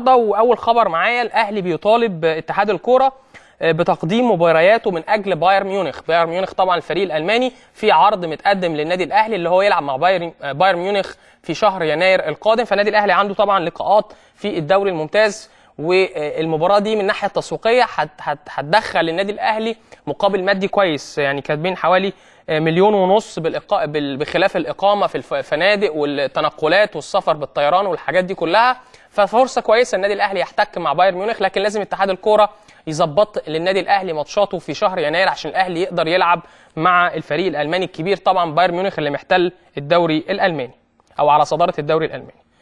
النهارده واول خبر معايا الاهلي بيطالب اتحاد الكوره آه، بتقديم مبارياته من اجل بايرن ميونخ، بايرن ميونخ طبعا الفريق الالماني في عرض متقدم للنادي الاهلي اللي هو يلعب مع بايرن آه، بايرن ميونخ في شهر يناير القادم، فالنادي الاهلي عنده طبعا لقاءات في الدوري الممتاز والمباراه دي من الناحيه التسويقيه هتدخل النادي الاهلي مقابل مادي كويس يعني كاتبين حوالي آه، مليون ونص بالإقا... بخلاف الاقامه في الفنادق والتنقلات والسفر بالطيران والحاجات دي كلها ففرصه كويسه النادي الاهلي يحتك مع بايرن ميونخ لكن لازم اتحاد الكوره يظبط للنادي الاهلي ماتشاته في شهر يناير عشان الاهلي يقدر يلعب مع الفريق الالماني الكبير طبعا بايرن ميونخ اللي محتل الدوري الالماني او على صداره الدوري الالماني